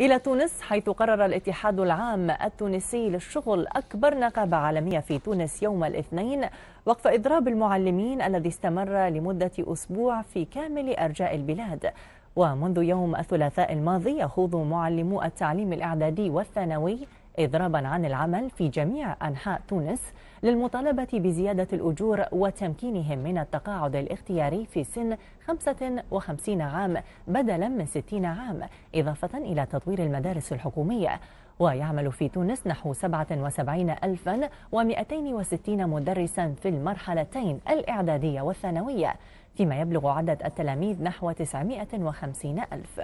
إلى تونس حيث قرر الاتحاد العام التونسي للشغل أكبر نقابة عالمية في تونس يوم الاثنين وقف إضراب المعلمين الذي استمر لمدة أسبوع في كامل أرجاء البلاد ومنذ يوم الثلاثاء الماضي يخوض معلمو التعليم الإعدادي والثانوي إضرابا عن العمل في جميع أنحاء تونس للمطالبة بزيادة الأجور وتمكينهم من التقاعد الاختياري في سن 55 عام بدلا من 60 عام إضافة إلى تطوير المدارس الحكومية ويعمل في تونس نحو 77260 مدرسا في المرحلتين الإعدادية والثانوية فيما يبلغ عدد التلاميذ نحو 950 ألف